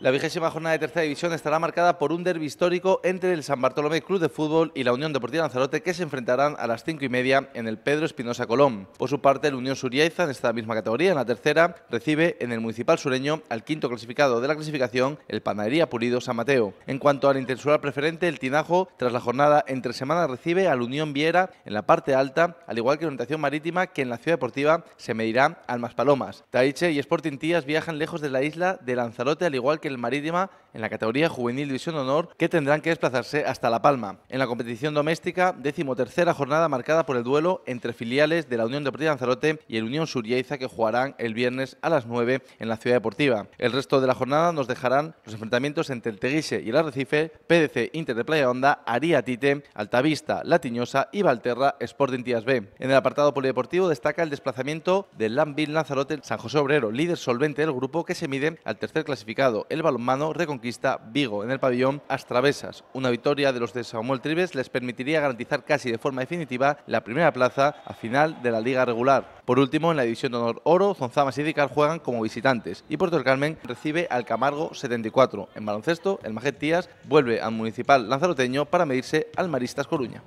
La vigésima jornada de tercera división estará marcada por un derbi histórico entre el San Bartolomé Club de Fútbol y la Unión Deportiva Lanzarote que se enfrentarán a las cinco y media en el Pedro Espinosa Colón. Por su parte, el Unión Suriaiza, en esta misma categoría, en la tercera, recibe en el Municipal Sureño al quinto clasificado de la clasificación, el Panadería Pulido San Mateo. En cuanto al interinsular preferente, el Tinajo, tras la jornada entre semana, recibe al Unión Viera en la parte alta, al igual que la Orientación Marítima, que en la Ciudad Deportiva se medirá al Maspalomas. Taiche y Sporting Tías viajan lejos de la isla de Lanzarote, al igual que el Marítima en la categoría Juvenil División Honor, que tendrán que desplazarse hasta La Palma. En la competición doméstica, decimotercera jornada marcada por el duelo entre filiales de la Unión Deportiva Lanzarote y el Unión Surieiza, que jugarán el viernes a las 9 en la Ciudad Deportiva. El resto de la jornada nos dejarán los enfrentamientos entre el Teguise y el Arrecife, PDC Inter de Playa Onda, Ariatite, Altavista, Latiñosa y Valterra Sporting Tías B. En el apartado polideportivo destaca el desplazamiento del Lambín Lanzarote San José Obrero, líder solvente del grupo que se mide al tercer clasificado, el balonmano Reconquista Vigo en el pabellón Astravesas. Una victoria de los de Samuel Trives les permitiría garantizar casi de forma definitiva la primera plaza a final de la liga regular. Por último, en la división de honor oro, Zonzamas y juegan como visitantes y Puerto del Carmen recibe al Camargo 74. En baloncesto, el Majetías vuelve al municipal lanzaroteño para medirse al Maristas Coruña.